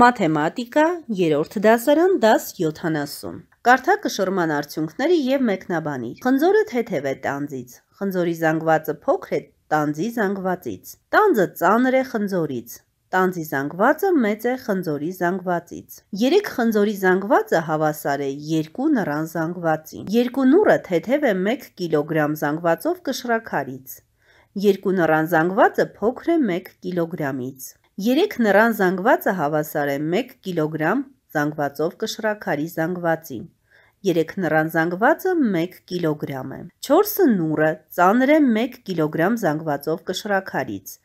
Մաթեմատիկա, 3-րդ դասարան, դաս 70։ Կարդակը շորման արդյունքների եւ մեկնաբանի։ Խնձորը թեթև է տանձից։ Խնձորի զանգվածը փոքր է տանձի զանգվածից։ Տանձը ծանր է խնձորից։ Տանձի զանգվածը մեծ է խնձորի զանգվածից։ 3 խնձորի զանգվածը հավասար է 2 նռան զանգվածին։ 2 նուռը թեթև է 1 կիլոգրամ զանգվածով կշռաքարից։ 2 նռան զանգվածը փոքր է 1 կիլոգրամից։ Երեք նռան զանգվածը հավասար է 1 կիլոգրամ զանգվածով կշռաքարի զանգվածին։ Երեք նռան զանգվածը 1 կիլոգրամ է։ 4 նուրը ծանր է 1 կիլոգրամ զանգվածով կշռաքարից։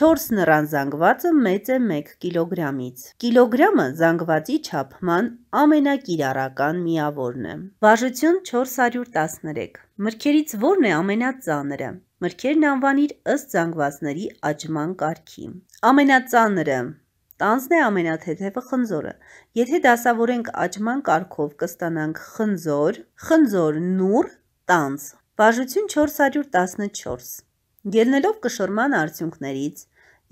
4 նռան զանգվածը մեծ է 1 կիլոգրամից։ Կիլոգրամը զանգվածի չափման ամենակիրառական միավորն է։ Բաժություն 413։ Մրգերից ո՞րն է ամենածանրը։ Մրգերն անվանիր ըստ զանգվածների աճման կարգի։ Ամենածանրը Տանձն է ամենաթեթևը խնձորը։ Եթե դասավորենք աճման կարգով կստանանք խնձոր, խնձոր նուր, տանձ։ Բաժություն 414։ Ելնելով կշռման արդյունքներից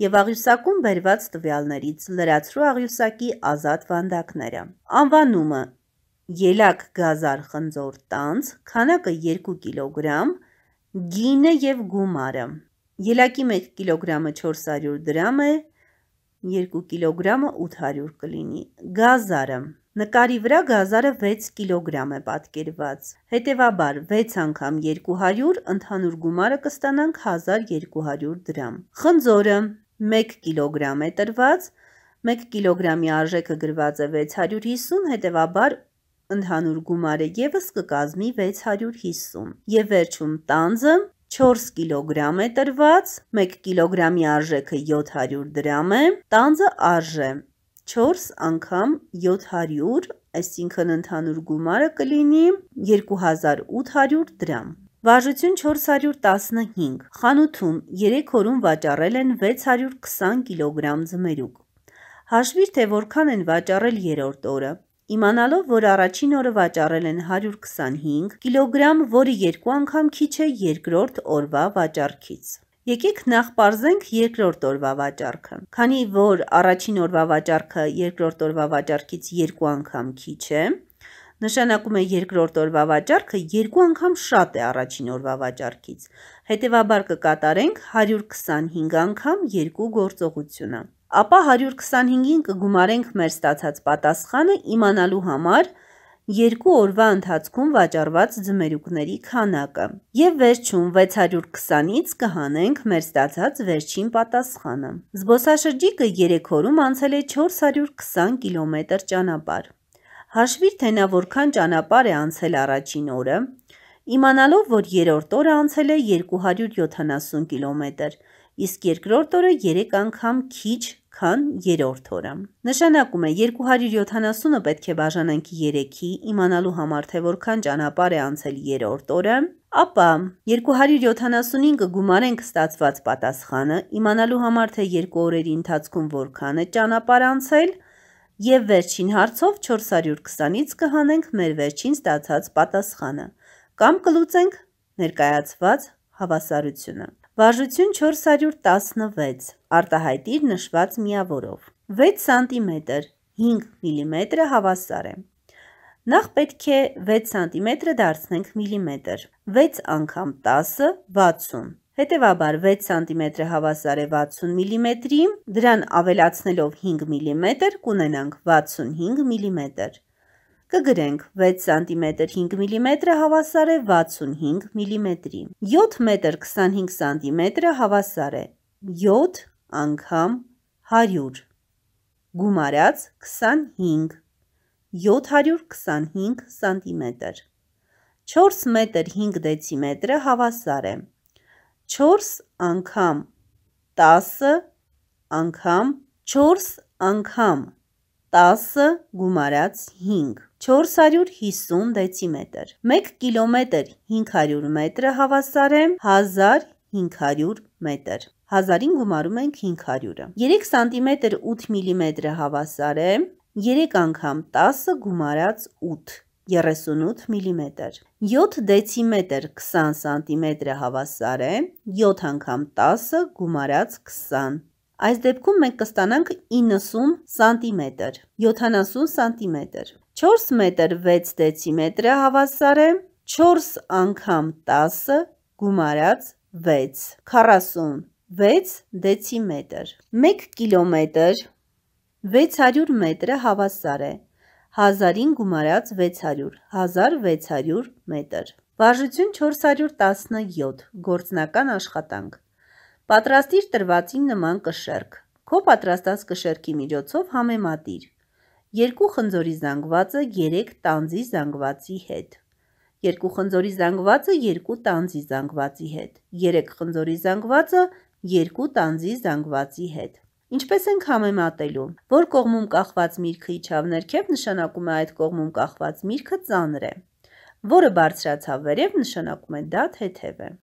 եւ աղյուսակում բերված տվյալներից լրացրու աղյուսակի ազատ վանդակները։ Անվանումը՝ ելակ գազար խնձոր տանձ, քանակը 2 կիլոգրամ, 0.5 գինը և գումարը։ Ելակի 1 կիլոգրամը 400 դրամ է, 2 կիլոգրամը 800 կլինի։ Գազարը։ Նկարի վրա գազարը 6 կիլոգրամ է պատկերված։ Հետևաբար 6 անգամ 200, ընդհանուր գումարը կստանանք 1200 դրամ։ Խնձորը 1 կիլոգրամ է տրված, 1 կիլոգրամի արժեքը գրված է 650, հետևաբար ընդհանուր գումարը եւս կկազմի 650, եւ վերջում տանձը 4 կիլոգրամ է տրված, 1 կիլոգրամի արժեքը 700 դրամ է, տանձը արժե 4 անգամ 700, այսինքն ընդհանուր գումարը կլինի 2800 դրամ։ Վարժություն 415։ Խանութում 3 օրում վաճառել են 620 կիլոգրամ ձմերուկ։ Հաշվիր, թե որքան են վաճառել երրորդ օրը։ Իմանալով, որ առաջին օրը վաճառել են 125 կիլոգրամ, որը երկու անգամ քիչ է երկրորդ օրվա վաճառքից։ Եկեք նախ parzենք երկրորդ օրվա վաճառքը։ Քանի որ առաջին օրվա վաճառքը երկրորդ օրվա վաճառքից երկու անգամ քիչ է, նշանակում է երկրորդ օրվա վաճառքը երկու անգամ շատ է առաջին օրվա վաճառքից։ Հետևաբար կկատարենք 125 անգամ երկու գործողությունը ապա 125-ին կգումարենք մեր ստացած պատասխանը իմանալու համար երկու օրվա ընթացքում վաճառված ձմերուկների քանակը։ Եվ վերջում 620-ից կհանենք մեր ստացած վերջին պատասխանը։ Զբոսաշրջիկը 3 օրում անցել է 420 կիլոմետր ճանապարհ։ Հաշվիր թե նա որքան ճանապարհ է անցել առաջին օրը, իմանալով, որ երրորդ օրը անցել է 270 կիլոմետր իսկ երկրորդ օրը 3 անգամ քիչ, քան երրորդ օրը։ Նշանակում է 270-ը պետք է բաժանենք 3-ի, իմանալու համար թե որքան ճանապարհ է անցել երրորդ օրը, Ապա 275-ը գումարենք ստացված պատասխանը, իմանալու համար թե երկու օրերի ընթացքում որքան է ճանապարհ անցել, եւ վերջին հարցով 420-ից կհանենք մեր վերջին ստացած պատասխանը կամ կլուծենք ներկայացված հավասարությունը։ Վարժություն 416, արտահայտիր նշված միավորով։ 6 սմ, 5 մմ հավասար է։ Նախ պետք է 6 սանտիմետրը դարձնենք միլիմետր, 6 անգամ 10-ը 60, հետևաբար 6 սանտիմետրը հավասար է 60 միլիմետրի, դրան ավելացնելով 5 միլիմետր կունենանք 65 միլիմետր, Կգրենք 6 սմ 5 մմ հավասար է 65 մմ, 7 մետր 25 սմ հավասար է 7 անգամ 100, գումարած 25, 725 սմ, 4 մետր 5 դեցիմետրը հավասար է 4 անգամ 10 անգամ 4 անգամ 10 գումարած 5 450 դեցիմետր։ 1 կիլոմետր 500 մետրը հավասար է 1500 մետր։ 1000-ին գումարում ենք 500-ը։ 3 սանտիմետր 8 միլիմետրը հավասար է 3 անգամ 10 գումարած 8, 38 միլիմետր։ 7 դեցիմետր 20 սանտիմետրը հավասար է 7 անգամ 10 գումարած 20 Այս դեպքում մենք կստանանք 90 սանտիմետր, 70 սանտիմետր։ 4 մետր 6 դեցիմետրը հավասար է 4 անգամ 10 գումարած 6, 46 դեցիմետր։ 1 կիլոմետր 600 մետրը հավասար է 1000-ին գումարած 600, 1600 մետր։ Վարժություն 417, գործնական աշխատանք։ Պատրաստիր տրվածին նման կշերք։ Քո պատրաստած կշերքի միջոցով համեմատիր երկու խնձորի զանգվածը երեք տանձի զանգվածի հետ։ Երկու խնձորի զանգվածը երկու տանձի զանգվածի հետ։ Երեք խնձորի զանգվածը երկու տանձի զանգվածի հետ։ Ինչպես ենք համեմատելու։ Որ կողմում կախված միրգը իջավ ներքև, նշանակում է այդ կողմում կախված միրգը ծանր է։ Որը բարձրացավ վերև, նշանակում է դա թեթև է։